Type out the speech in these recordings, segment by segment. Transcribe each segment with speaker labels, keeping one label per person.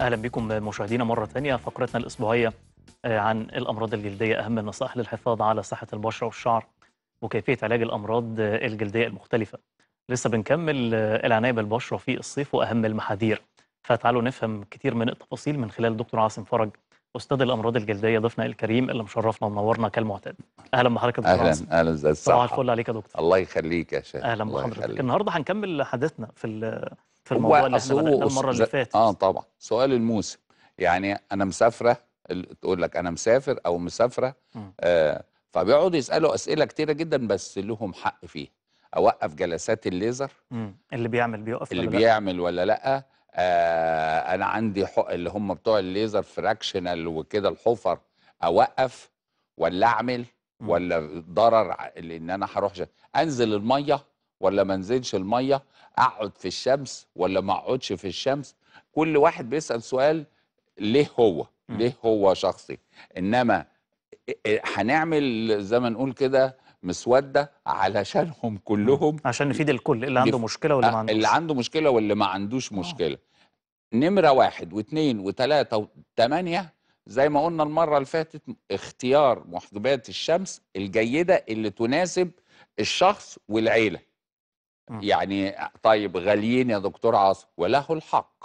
Speaker 1: اهلا بكم مشاهدينا مره ثانيه فقرتنا الاسبوعيه آه، عن الامراض الجلديه اهم النصائح للحفاظ على صحه البشره والشعر وكيفيه علاج الامراض آه، الجلديه المختلفه لسه بنكمل آه، العنايه بالبشره في الصيف واهم المحاذير فتعالوا نفهم كتير من التفاصيل من خلال دكتور عاصم فرج استاذ الامراض الجلديه ضيفنا الكريم اللي مشرفنا ومنورنا كالمعتاد اهلا بحضرتك يا دكتور عاصم اهلا
Speaker 2: اهلا ازيك صباح الفل عليك يا دكتور الله يخليك يا شيخ اهلا بحضرتك
Speaker 1: النهارده هنكمل حديثنا في في الموضوع اللي احنا بدأناه المره اللي فاتت
Speaker 2: اه طبعا سؤال الموسم يعني انا مسافره تقول لك انا مسافر او مسافره آه فبيقعدوا يسالوا اسئله كتيره جدا بس لهم حق فيها اوقف جلسات الليزر اللي بيعمل بيوقف اللي ولا بيعمل ولا لا آه انا عندي حق اللي هم بتوع الليزر فراكشنال وكده الحفر اوقف ولا اعمل ولا ضرر لان انا هروح انزل الميه ولا ما انزلش الميه اقعد في الشمس ولا ما اقعدش في الشمس كل واحد بيسال سؤال ليه هو ليه هو شخصي انما هنعمل زي ما نقول كده مسوده علشانهم كلهم عشان نفيد الكل اللي عنده مشكله واللي آه، ما عندوش اللي عنده مشكله واللي ما عندوش آه. مشكله نمره واحد واثنين وثلاثه وثمانيه زي ما قلنا المره اللي فاتت اختيار محجبات الشمس الجيده اللي تناسب الشخص والعيله يعني طيب غاليين يا دكتور عاصم وله الحق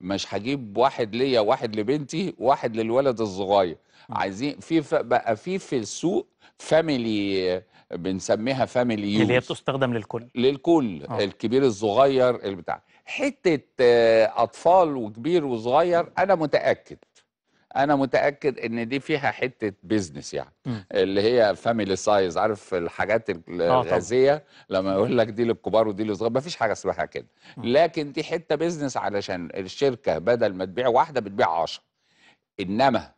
Speaker 2: مش هجيب واحد ليا واحد لبنتي واحد للولد الصغير عايزين في بقى في في السوق فاميلي بنسميها فاميلي يوز اللي هي بتستخدم للكل للكل أوه. الكبير الصغير البتاع حته آه، اطفال وكبير وصغير انا متاكد انا متاكد ان دي فيها حته بيزنس يعني اللي هي فاميلي سايز عارف الحاجات آه، الغازيه آه لما يقول لك دي للكبار ودي للصغار مفيش حاجه اسمها كده لكن دي حته بيزنس علشان الشركه بدل ما تبيع واحده بتبيع 10 انما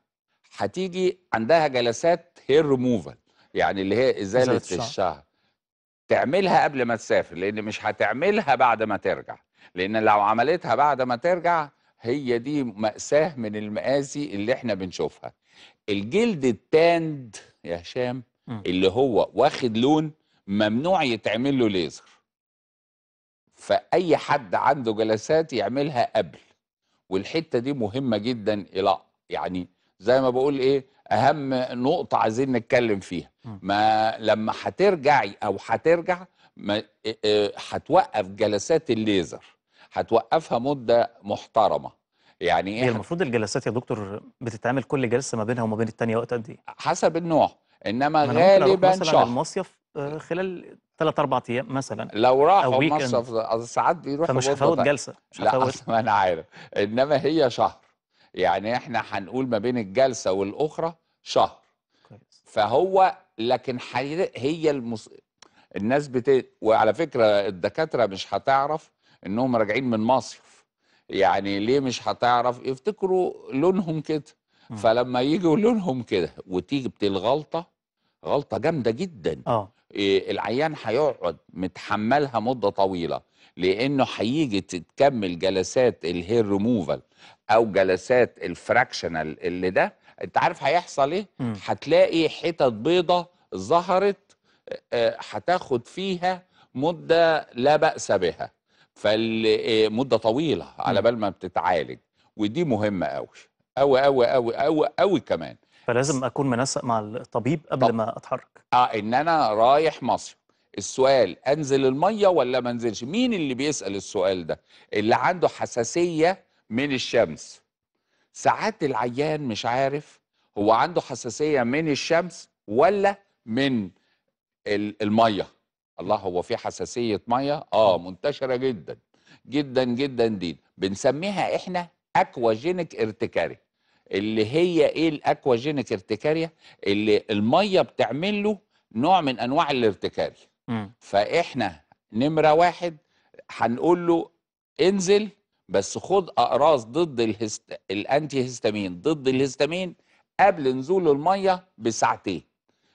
Speaker 2: هتيجي عندها جلسات هير ريموفال يعني اللي هي ازاله الشهر تعملها قبل ما تسافر لان مش هتعملها بعد ما ترجع لان لو عملتها بعد ما ترجع هي دي مأساة من المآسي اللي احنا بنشوفها الجلد التاند يا هشام اللي هو واخد لون ممنوع يتعمل له ليزر فأي حد عنده جلسات يعملها قبل والحتة دي مهمة جدا إلى يعني زي ما بقول إيه أهم نقطة عايزين نتكلم فيها ما لما هترجعي أو هترجع هتوقف جلسات الليزر هتوقفها مده محترمه يعني ايه المفروض
Speaker 1: الجلسات يا دكتور بتتعمل كل جلسه ما بينها وما بين الثانيه وقت قد ايه حسب النوع
Speaker 2: انما غالبا مثلا شهر
Speaker 1: المصيف آه، خلال ثلاث اربع ايام مثلا
Speaker 2: لو راح المصيف ساعات بيروحوا فمش هفوت جلسه مش لا ما انا عارف انما هي شهر يعني احنا هنقول ما بين الجلسه والاخرى شهر كويس. فهو لكن هي المص... الناس بت... وعلى فكره الدكاتره مش هتعرف انهم راجعين من مصيف يعني ليه مش هتعرف يفتكروا لونهم كده فلما يجوا لونهم كده وتيجي بتلغلطه غلطه جامده جدا اه إيه العيان هيقعد متحملها مده طويله لانه هيجي تكمل جلسات الهير ريموفال او جلسات الفراكشنال اللي ده انت عارف هيحصل ايه هتلاقي حتت بيضه ظهرت آه، آه، هتاخد فيها مده لا باس بها فالمده آه، طويله على بال ما بتتعالج ودي مهمه قوي قوي قوي قوي قوي قوي كمان فلازم اكون منسق مع الطبيب قبل طب. ما اتحرك اه ان انا رايح مصر السؤال انزل الميه ولا ما انزلش مين اللي بيسال السؤال ده اللي عنده حساسيه من الشمس ساعات العيان مش عارف هو عنده حساسيه من الشمس ولا من الميه الله هو في حساسيه ميه آه،, اه منتشره جدا جدا جدا دي بنسميها احنا اكواجينيك ارتكاري اللي هي ايه الاكواجينيك ارتكاريا اللي الميه بتعمل له نوع من انواع م. فاحنا نمره واحد هنقول له انزل بس خد اقراص ضد الهست... الانتي هستامين ضد الهستامين قبل نزول الميه بساعتين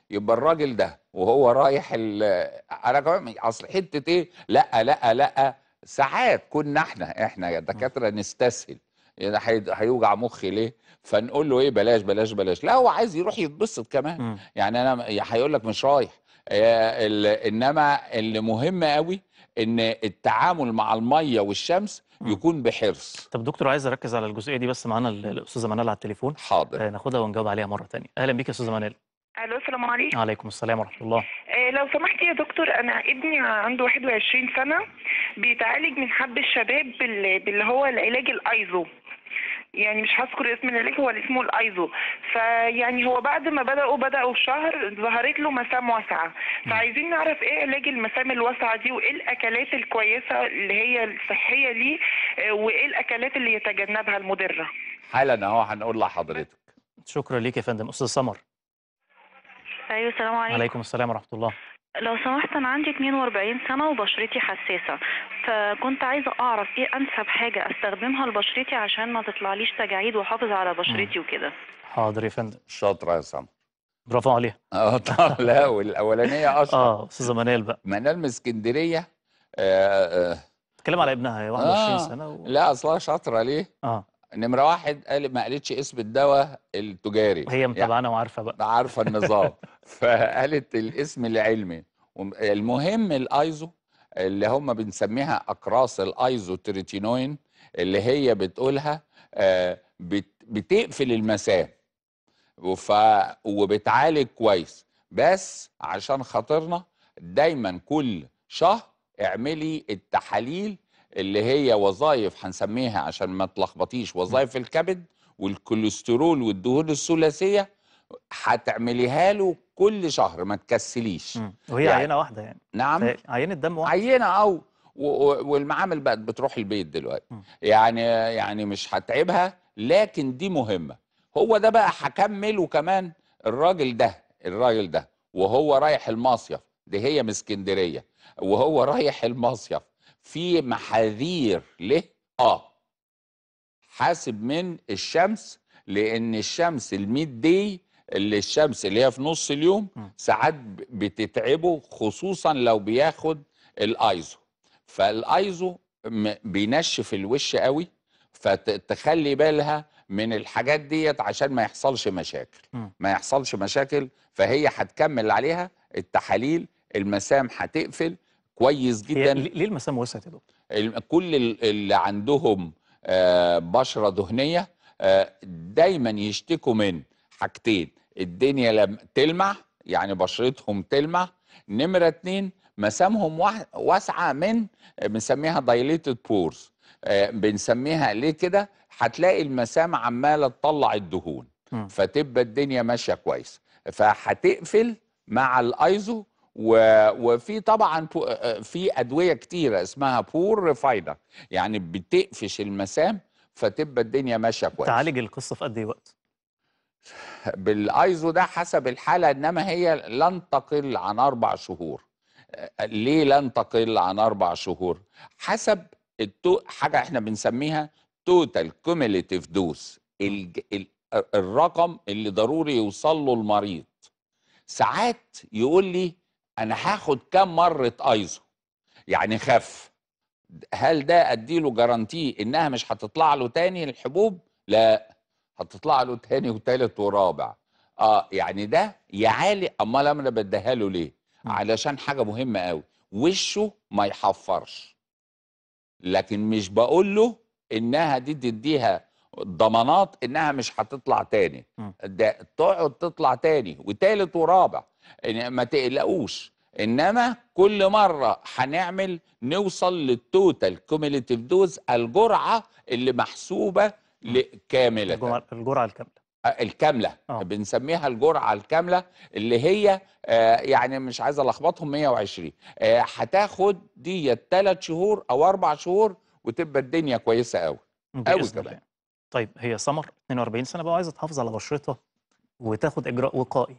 Speaker 2: يبقى الراجل ده وهو رايح انا كمان اصل حته ايه لا لا لا ساعات كنا احنا احنا يا دكاتره نستسهل يعني هيوجع مخي ليه فنقول له ايه بلاش بلاش بلاش لا هو عايز يروح يتبسط كمان يعني م. يعني انا هيقول لك مش رايح آه، انما اللي مهم قوي ان التعامل مع الميه والشمس يكون بحرص طب دكتور عايز
Speaker 1: اركز على الجزئيه دي بس معانا الاستاذه منال على التليفون حاضر آه، ناخدها ونجاوب عليها مره ثانيه اهلا بيك يا استاذه منال
Speaker 2: الو السلام عليكم
Speaker 1: وعليكم السلام ورحمه الله
Speaker 2: آه، لو سمحت يا دكتور انا ابني عنده 21 سنه بيتعالج من حب الشباب باللي هو العلاج الايزو يعني مش هذكر اسم العلاج هو اسمه الايزو فيعني هو بعد ما بداوا بداوا شهر ظهرت له مسام واسعه فعايزين نعرف ايه علاج المسام الواسعه دي وايه الاكلات الكويسه اللي هي الصحيه ليه آه، وايه الاكلات اللي يتجنبها المضره
Speaker 1: حالا اهو هنقول لحضرتك شكرا ليك يا فندم استاذ سمر
Speaker 2: ايوه السلام عليكم وعليكم
Speaker 1: السلام ورحمه الله
Speaker 2: لو سمحت انا عندي 42 سنه وبشرتي حساسه فكنت عايزه اعرف ايه انسب حاجه استخدمها لبشرتي عشان ما تطلعليش تجاعيد واحافظ على بشرتي وكده حاضر يا فندم شاطره يا سما برافو عليها اه طبعا لا والاولانيه اشهر اه استاذه منال بقى منال من اسكندريه آه آه. تكلم على ابنها هي 21 آه سنه و... لا اصلها شاطره ليه؟ اه نمره واحد قال ما قالتش اسم الدواء التجاري هي مطلعانه يعني وعارفه بقى عارفه النظام فقالت الاسم العلمي المهم الايزو اللي هم بنسميها اقراص الايزو تريتينوين اللي هي بتقولها آه، بتقفل المسام وف... وبتعالج كويس بس عشان خاطرنا دايما كل شهر اعملي التحاليل اللي هي وظائف هنسميها عشان ما تلخبطيش وظائف نعم. الكبد والكوليسترول والدهون الثلاثيه هتعمليها له كل شهر ما تكسليش وهي يعني عينه واحده يعني نعم عينه دم واحده عينه او والمعامل بقت بتروح البيت دلوقتي م. يعني يعني مش هتعبها لكن دي مهمه هو ده بقى هكمل وكمان الراجل ده الراجل ده وهو رايح المصيف دي هي من اسكندريه وهو رايح المصيف في محاذير له اه حاسب من الشمس لان الشمس الميد دي اللي الشمس اللي هي في نص اليوم ساعات بتتعبه خصوصا لو بياخد الايزو فالايزو بينشف الوش قوي فتخلي بالها من الحاجات ديت عشان ما يحصلش مشاكل ما يحصلش مشاكل فهي هتكمل عليها التحاليل المسام هتقفل كويس جدا ليه المسام وسعت يا دكتور؟ كل اللي عندهم آه، بشره دهنيه آه، دايما يشتكوا من حاجتين الدنيا لما تلمع يعني بشرتهم تلمع نمره اتنين مسامهم واسعه من آه، بنسميها دايليتد بورز بنسميها ليه كده هتلاقي المسام عماله تطلع الدهون فتبقى الدنيا ماشيه كويس فهتقفل مع الايزو وفي طبعا آه، آه، في ادويه كتيره اسمها بور ريفايدا يعني بتقفش المسام فتبقى الدنيا ماشيه كويس تعالج القصه في قد ايه وقت بالايزو ده حسب الحاله انما هي لن تقل عن اربع شهور آه، ليه لن تقل عن اربع شهور حسب التو... حاجه احنا بنسميها توتال كوميليتيف دوز الرقم اللي ضروري يوصل له المريض ساعات يقول لي انا هاخد كام مره ايزو يعني خف هل ده اديله جارانتي انها مش هتطلع له تاني الحبوب لا هتطلع له تاني وتالت ورابع اه يعني ده يعالي امال انا بديها له ليه علشان حاجه مهمه قوي وشه ما يحفرش لكن مش بقول له انها دي تديها ضمانات انها مش هتطلع تاني ده تقعد تطلع تاني وتالت ورابع ما تقلقوش انما كل مره هنعمل نوصل للتوتال كوميليتيف دوز الجرعه اللي محسوبه كامله الجرعه الكامله الكامله أوه. بنسميها الجرعه الكامله اللي هي آه يعني مش عايز الخبطهم 120 آه هتاخد 3 شهور او 4 شهور وتبقى الدنيا كويسه قوي قوي كمان يعني.
Speaker 1: طيب هي سمر 42 سنه بقى عايزه تحافظ على بشرتها وتاخد اجراء وقائي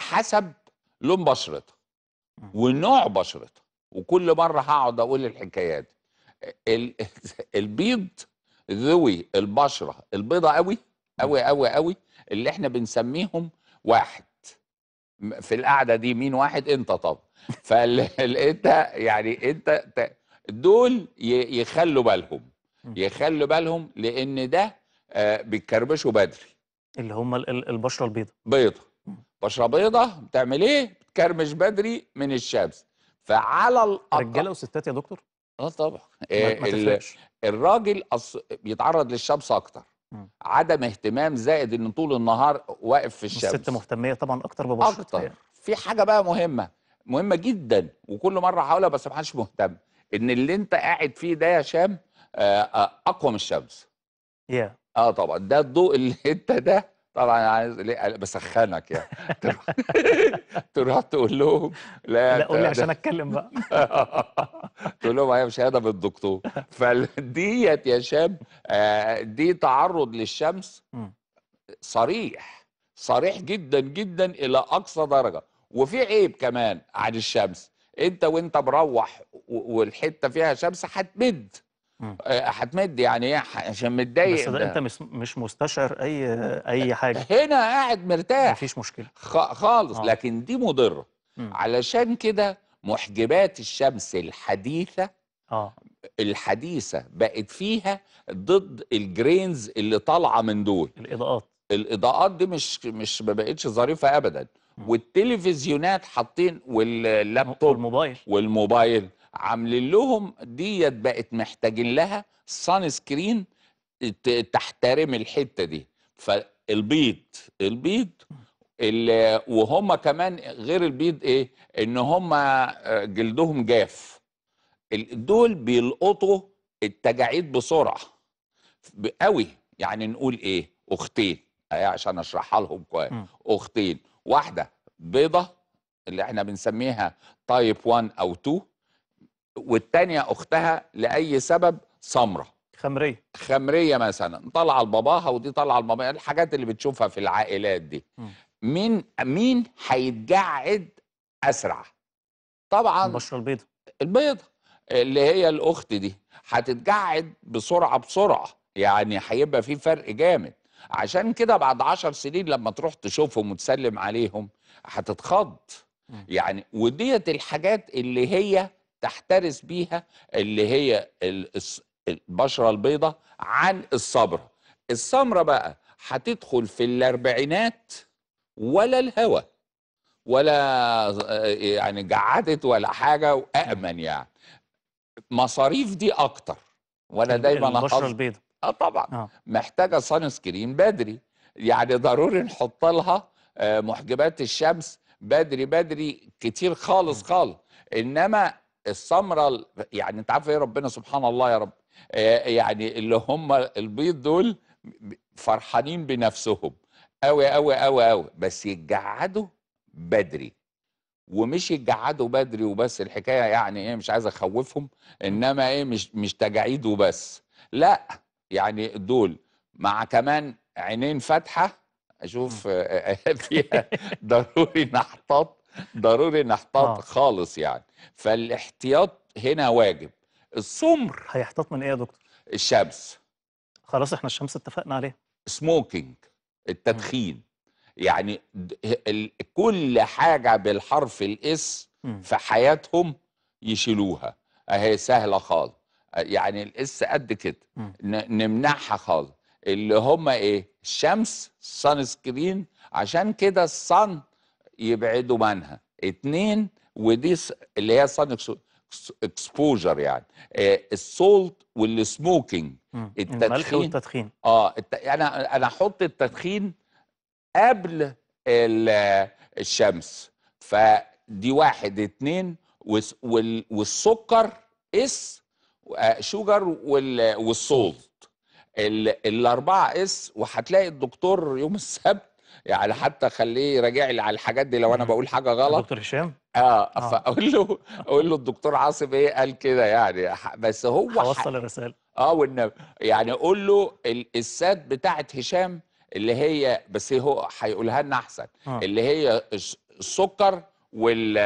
Speaker 2: حسب لون بشرتها ونوع بشرتها وكل مره هقعد اقول الحكايات البيض ذوي البشره البيضه قوي قوي قوي قوي اللي احنا بنسميهم واحد في القعده دي مين واحد انت طب فانت يعني انت دول يخلوا بالهم يخلوا بالهم لان ده آه، بيتكربشوا بدري اللي هم البشره البيضاء بيضه بشره بيضه بتعمل ايه بتكرمش بدري من الشمس فعلى الاقل رجاله وستات يا دكتور اه طبعا ما, آه، تفرقش الراجل بيتعرض للشمس اكتر م. عدم اهتمام زائد ان طول النهار واقف في الشمس الست مهتميه طبعا اكتر ببشرتها اكتر يعني. في حاجه بقى مهمه مهمه جدا وكل مره هقولها بس ما حدش مهتم ان اللي انت قاعد فيه ده يا شام آه، آه، اقوى من الشمس yeah. اه طبعا ده الضوء اللي انت ده طبعا عايز ليه بسخنك يعني تروح, تروح تقول لهم لا لا قول لي عشان
Speaker 1: اتكلم بقى
Speaker 2: تقول لهم أيوة، هي شهاده بالدكتور فديت يا شاب آه، دي تعرض للشمس صريح صريح جدا جدا الى اقصى درجه وفي عيب كمان عن الشمس انت وانت مروح والحته فيها شمس هتمد آه، هتمد يعني ايه عشان متضايق بس ده, ده انت مش مستشعر اي اي حاجه هنا قاعد مرتاح مفيش مشكله خالص آه. لكن دي مضره م. علشان كده محجبات الشمس الحديثه آه. الحديثه بقت فيها ضد الجرينز اللي طالعه من دول الاضاءات الاضاءات دي مش مش ما بقتش ظريفه ابدا والتلفزيونات حاطين واللابتوب والموبايل والموبايل عاملين لهم ديت بقت محتاجين لها سان سكرين تحترم الحته دي فالبيض البيض وهم كمان غير البيض ايه ان هم آه، جلدهم جاف دول بيلقطوا التجاعيد بسرعه قوي يعني نقول ايه اختين ايه عشان اشرحها لهم كويس اختين واحده بيضه اللي احنا بنسميها تايب 1 او 2 والتانية أختها لأي سبب صمرة خمرية خمرية مثلا طالعة لباباها ودي طالعة الماما الحاجات اللي بتشوفها في العائلات دي مين مين هيتجعد أسرع طبعا البشرة البيضة البيضة اللي هي الأخت دي هتتجعد بسرعة بسرعة يعني هيبقى في فرق جامد عشان كده بعد عشر سنين لما تروح تشوفهم وتسلم عليهم هتتخض يعني وديت الحاجات اللي هي تحترس بيها اللي هي البشرة البيضة عن الصبرة السمرة بقى هتدخل في الاربعينات ولا الهوى ولا يعني جعدت ولا حاجة وأأمن يعني مصاريف دي أكتر وأنا دايما البشرة البيضة اه طبعا آه. محتاجه صن سكرين بدري يعني ضروري نحط لها آه، محجبات الشمس بدري بدري كتير خالص خالص انما السمره يعني انت عارف ايه ربنا سبحان الله يا رب آه، يعني اللي هم البيض دول فرحانين بنفسهم قوي قوي قوي قوي بس يتجعدوا بدري ومش يتجعدوا بدري وبس الحكايه يعني ايه مش عايز اخوفهم انما ايه مش مش تجاعيد وبس لا يعني دول مع كمان عينين فاتحه اشوف آه، آه، فيها ضروري نحتاط ضروري نحتاط آه. خالص يعني فالاحتياط هنا واجب السمر هيحتاط من ايه يا دكتور الشمس خلاص احنا الشمس اتفقنا عليها سموكينج التدخين يعني كل حاجة بالحرف الاس في حياتهم يشيلوها اهي سهلة خالص يعني الاس قد كده نمنعها خالص اللي هم ايه الشمس سان سكرين عشان كده الصن يبعدوا عنها اتنين ودي اللي هي سان اكسبوجر يعني آه، السولت والسموكينج التدخين والتدخين اه الت... انا انا احط التدخين قبل الشمس فدي واحد اتنين والسكر اس آه، شوجر والسولت الاربعه اس وهتلاقي الدكتور يوم السبت يعني حتى خليه يراجع لي على الحاجات دي لو انا بقول حاجه غلط دكتور هشام اه, آه. فاقول له اقول له الدكتور عاصم ايه قال كده يعني بس هو وصل الرساله اه والنبي يعني قول له السات بتاعت هشام اللي هي بس هو هيقولها لنا احسن آه. اللي هي السكر وال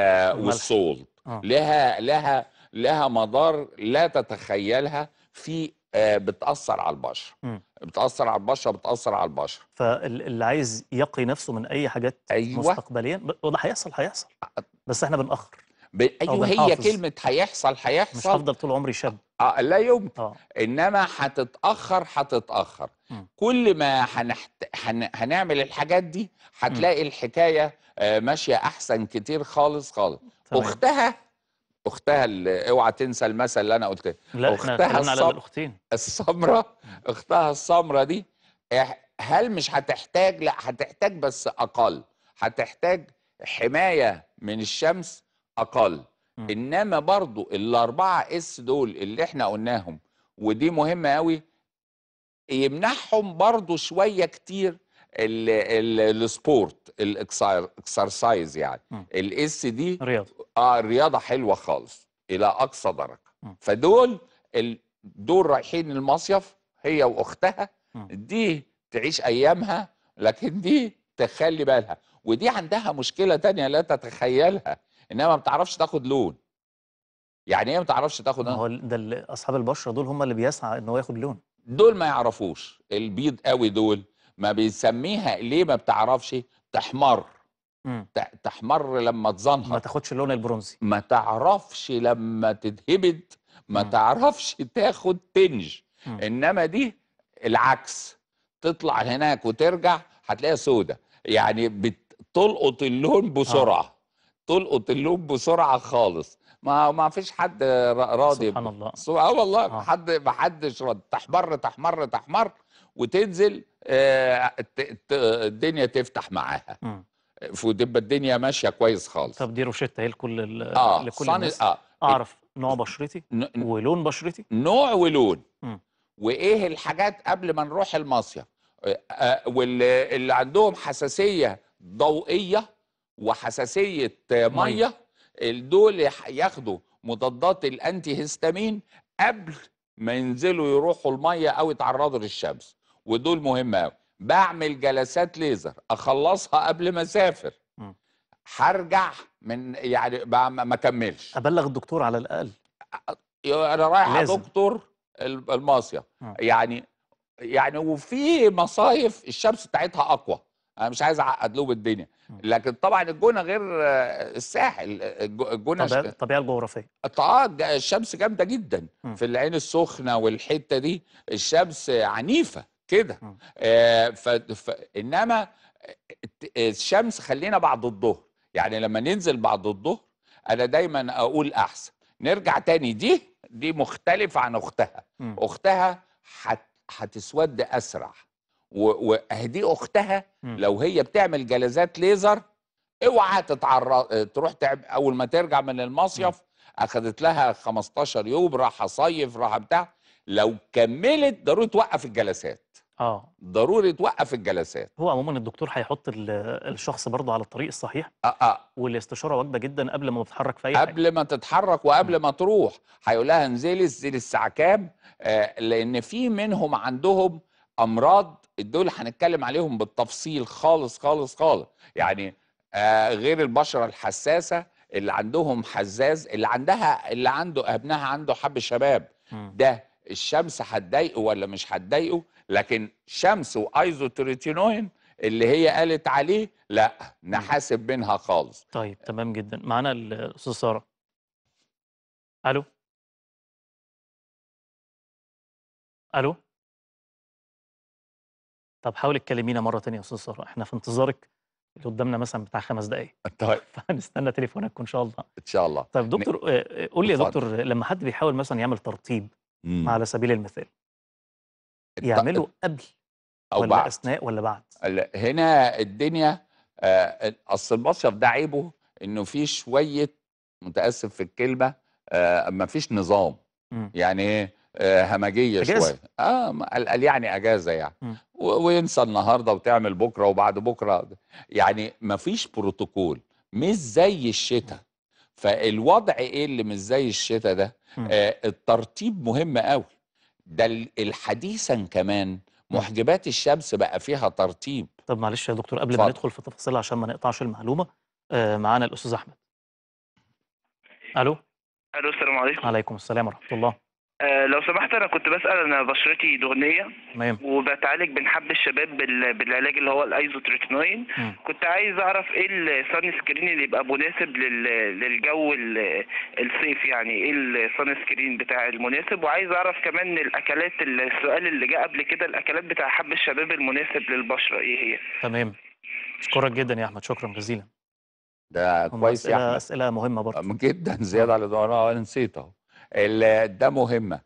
Speaker 2: والصولت آه. لها لها لها مدار لا تتخيلها في آه، بتاثر على البشره بتاثر على البشره بتاثر على البشره
Speaker 1: فاللي عايز يقي نفسه من اي حاجات أيوة. مستقبليا وده هيحصل هيحصل بس احنا
Speaker 2: بنأخر ب... ايوه هي كلمه هيحصل هيحصل مش هفضل طول عمري شاب آه لا يمكن آه. انما هتتاخر هتتاخر كل ما هنحت... هن... هنعمل الحاجات دي هتلاقي الحكايه آه ماشيه احسن كتير خالص خالص طبعا. اختها اختها اللي اوعى تنسى المثل اللي انا قلته لا اختها احنا الصم... على الاختين السمراء اختها السمراء دي هل مش هتحتاج لا هتحتاج بس اقل هتحتاج حمايه من الشمس اقل م. انما برضو الاربعه اس دول اللي احنا قلناهم ودي مهمه قوي يمنحهم برضو شويه كتير السبورت الاكسرسايز يعني الاس دي رياضه اه الرياضه حلوه خالص الى اقصى درجه فدول دول رايحين المصيف هي واختها دي تعيش ايامها لكن دي تخلي بالها ودي عندها مشكله تانية لا تتخيلها انها ما بتعرفش تاخد لون يعني ايه ما بتعرفش تاخد هو ده اصحاب البشره دول هم اللي بيسعى ان هو ياخد لون دول ما يعرفوش البيض قوي دول ما بيسميها ليه ما بتعرفش تحمر تحمر لما تظنها ما تاخدش اللون البرونزي ما تعرفش لما تتهبد ما م. تعرفش تاخد تنج م. انما دي العكس تطلع هناك وترجع هتلاقيها سودة يعني بتلقط اللون بسرعه آه. تلقط اللون بسرعه خالص ما ما فيش حد راضي سبحان الله سو... اه والله آه. حد ما حدش راضي تحمر تحمر تحمر وتنزل آه... ت... ت... الدنيا تفتح معاها م. وتبقى الدنيا ماشيه كويس خالص طب دي روشته هي لكل آه لكل الناس آه. إيه؟ اعرف نوع بشرتي ن... ولون بشرتي نوع ولون م. وايه الحاجات قبل ما نروح المصيف آه, آه، واللي عندهم حساسيه ضوئيه وحساسيه ميه دول ياخدوا مضادات الانتي هيستامين قبل ما ينزلوا يروحوا الميه او يتعرضوا للشمس ودول مهمه قوي بعمل جلسات ليزر اخلصها قبل ما اسافر هرجع من يعني ما اكملش ابلغ الدكتور على الاقل انا رايح دكتور المصيف يعني يعني وفي مصايف الشمس بتاعتها اقوى انا مش عايز اعقد له بالدنيا لكن طبعا الجونه غير الساحل الجونه الطبيعه الجغرافيه اه الشمس جامده جدا في العين السخنه والحته دي الشمس عنيفه كده آه. آه ف... ف... انما الشمس خلينا بعد الظهر يعني لما ننزل بعد الظهر انا دايما اقول احسن نرجع تاني دي دي مختلف عن اختها م. اختها هتسود حت... اسرع واهدي اختها م. لو هي بتعمل جلسات ليزر اوعى تتعرض تروح تعب اول ما ترجع من المصيف م. اخذت لها 15 يوم راح صيف راح بتاع لو كملت ضروري توقف الجلسات اه ضروري توقف الجلسات
Speaker 1: هو عموما الدكتور هيحط الشخص برضه على الطريق
Speaker 2: الصحيح اه اه والاستشاره واجبه جدا قبل ما تتحرك في اي قبل حاجة. ما تتحرك وقبل م. ما تروح هيقول لها انزلي انزلي الساعه كام آه لان في منهم عندهم امراض دول هنتكلم عليهم بالتفصيل خالص خالص خالص يعني آه غير البشره الحساسه اللي عندهم حزاز اللي عندها اللي عنده ابنها عنده حب شباب م. ده الشمس هتضايقه ولا مش هتضايقه لكن شمس وايزوتريتينوين اللي هي قالت عليه لا نحاسب منها خالص طيب تمام جدا معانا الاستاذ ساره الو
Speaker 1: الو طب حاول تكلمينا مره ثانيه يا استاذ ساره احنا في انتظارك اللي قدامنا مثلا بتاع خمس دقائق طيب فهنستنى تليفونك ان شاء الله ان شاء الله طيب دكتور ن... قول لي يا دكتور لما حد بيحاول مثلا يعمل ترطيب على سبيل المثال يعملوا قبل أو ولا بعد. أثناء ولا بعد
Speaker 2: هنا الدنيا آه، أصل المصيف ده عيبه إنه في شوية متأسف في الكلمة آه، ما فيش نظام م. إمم. يعني إيه؟ آه، همجيه أجازة. شويه اه قال يعني اجازه يعني م. إمم. وينسى النهارده وتعمل بكره وبعد بكره يعني ما فيش بروتوكول مش زي الشتاء فالوضع ايه اللي مش زي الشتاء ده إمم. آه الترتيب مهم قوي ده الحديثا كمان محجبات الشمس بقى فيها ترطيب طب معلش يا دكتور قبل ما ندخل في التفاصيل عشان ما نقطعش
Speaker 1: المعلومه آه معانا الاستاذ احمد الو
Speaker 2: الو السلام عليكم
Speaker 1: وعليكم السلام ورحمه الله
Speaker 2: آه، لو سمحت انا كنت بسال انا بشرتي دهنيه تمام وبتعالج من حب الشباب بال... بالعلاج اللي هو الايزوتريكنوين كنت عايز اعرف ايه الصن سكرين اللي يبقى مناسب لل... للجو ال... الصيف يعني ايه الصن سكرين بتاع المناسب وعايز اعرف كمان الاكلات السؤال اللي جاء قبل كده الاكلات بتاع حب الشباب المناسب للبشره ايه هي
Speaker 1: تمام اشكرك جدا يا احمد شكرا جزيلا
Speaker 2: ده كويس يا احمد اسئله مهمه برضه آه، جدا زياده على اللي آه، انا نسيت اهو ده مهمه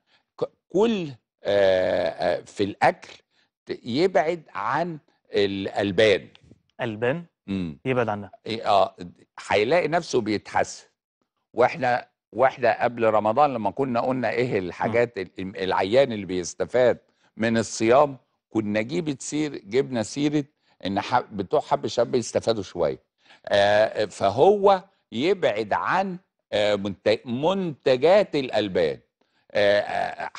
Speaker 2: كل آه، آه، في الاكل يبعد عن الالبان البان مم. يبعد عنها إيه، اه هيلاقي نفسه بيتحسن واحنا واحنا قبل رمضان لما كنا قلنا ايه الحاجات مم. العيان اللي بيستفاد من الصيام كنا جيبت سير جبنا سيره ان بتوع حب الشباب يستفادوا شويه آه، فهو يبعد عن آه، منتجات الالبان آه، آه،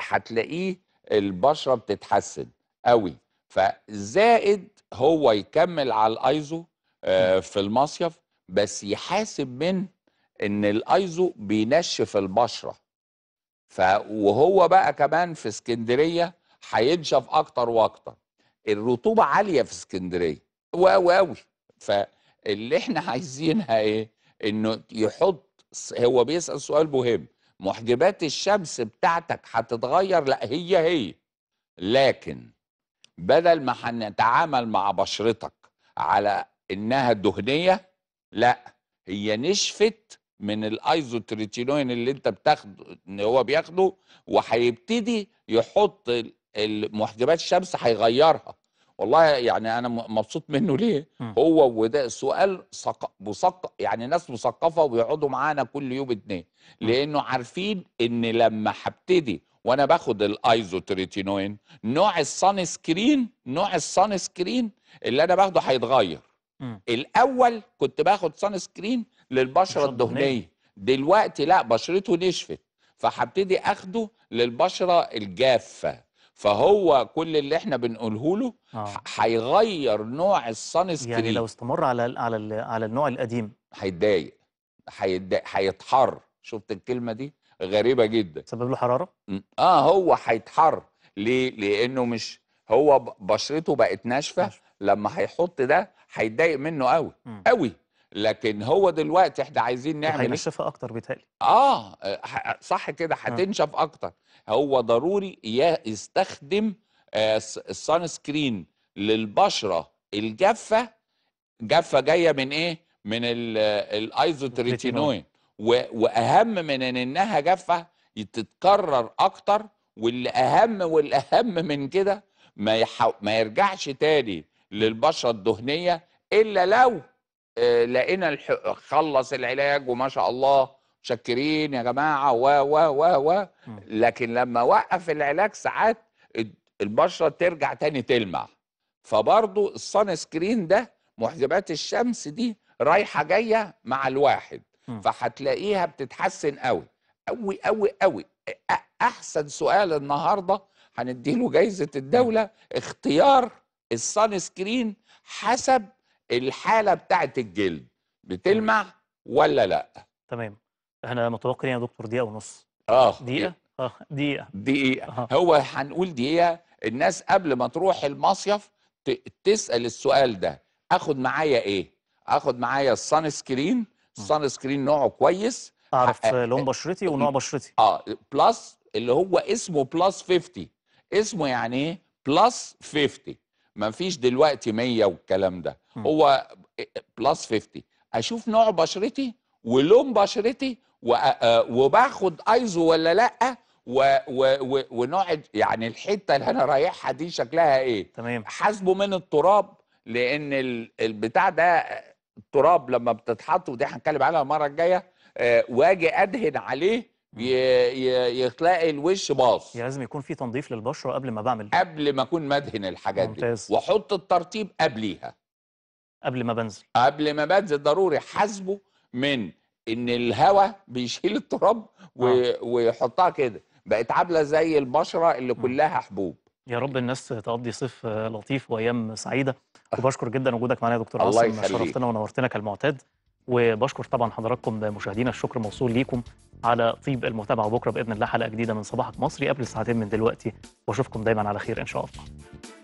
Speaker 2: هتلاقيه البشره بتتحسن قوي فزائد هو يكمل على الايزو في المصيف بس يحاسب من ان الايزو بينشف البشره ف وهو بقى كمان في اسكندريه هينشف اكتر واكتر الرطوبه عاليه في اسكندريه واو واوي فاللي احنا عايزينها ايه انه يحط هو بيسال سؤال مهم محجبات الشمس بتاعتك هتتغير لا هي هي لكن بدل ما هنتعامل مع بشرتك على انها دهنيه لا هي نشفت من الايزوتريتينوين اللي انت بتاخده ان هو بياخده وهيبتدي يحط محجبات الشمس هيغيرها والله يعني انا مبسوط منه ليه م. هو وده سؤال سق... مثقف يعني ناس مثقفه وبيقعدوا معانا كل يوم اتنين لانه عارفين ان لما هبتدي وانا باخد الايزوتريتينوين نوع الصن سكرين نوع الصن سكرين اللي انا باخده هيتغير الاول كنت باخد صن سكرين للبشره الدهنيه دلوقتي لا بشرته نشفت فهبتدي اخده للبشره الجافه فهو كل اللي احنا بنقوله له آه. هيغير نوع الصن سكرين يعني لو استمر على على على النوع القديم هيتضايق هيتضايق هيتحر شفت الكلمه دي غريبه جدا سبب له حراره اه هو هيتحر ليه لانه مش هو بشرته بقت ناشفه لما هيحط ده هيتضايق منه قوي قوي لكن هو دلوقتي احنا عايزين نعمل إيه؟ هينشفها اكتر بيتهيألي اه صح كده آه. هتنشف اكتر هو ضروري يستخدم الصن آه، سكرين للبشره الجافه جافه جايه من ايه من الايزوتريتينوين واهم من ان انها جافه تتكرر اكتر واللي اهم والاهم من كده ما يحو... ما يرجعش تاني للبشره الدهنيه الا لو آه، لقينا الح... خلص العلاج وما شاء الله شكرين يا جماعه و و و و لكن لما وقف العلاج ساعات البشره ترجع تاني تلمع فبرضه الصن سكرين ده محجبات الشمس دي رايحه جايه مع الواحد فهتلاقيها بتتحسن قوي قوي قوي قوي احسن سؤال النهارده هنديله جايزه الدوله اختيار الصن سكرين حسب الحاله بتاعه الجلد بتلمع ولا لا تمام احنا متوقعين يا دكتور دقيقه ونص اه دقيقه اه دقيقه دقيقه آه. هو هنقول دقيقه الناس قبل ما تروح المصيف تسال السؤال ده اخد معايا ايه اخد معايا الصن سكرين الصن سكرين نوعه كويس اعرف لون بشرتي ونوع بشرتي اه بلس اللي هو اسمه بلس 50 اسمه يعني ايه بلس 50 ما فيش دلوقتي 100 والكلام ده هو بلس 50 اشوف نوع بشرتي ولون بشرتي آه، وباخد ايزو ولا لا و و و ونقعد يعني الحته اللي انا رايحها دي شكلها ايه تمام حاسبه من التراب لان البتاع ده التراب لما بتتحط ودي هنتكلم عليها المره الجايه آه، واجي ادهن عليه يتلاقي الوش باص لازم يكون في تنظيف للبشره قبل ما بعمل قبل ما اكون مدهن الحاجات ممتاز. دي واحط الترطيب قبليها قبل ما بنزل قبل ما بنزل ضروري حاسبه من ان الهواء بيشيل التراب و... آه. ويحطها كده بقت عامله زي البشره اللي كلها حبوب
Speaker 1: يا رب الناس تقضي صيف لطيف وايام سعيده آه. وبشكر جدا وجودك معانا يا دكتور عاصم شرفتنا ونورتنا كالمعتاد وبشكر طبعا حضراتكم مشاهدينا الشكر موصول ليكم على طيب المتابعه بكره باذن الله حلقه جديده من صباحك مصري قبل ساعتين من دلوقتي واشوفكم دايما على خير ان شاء الله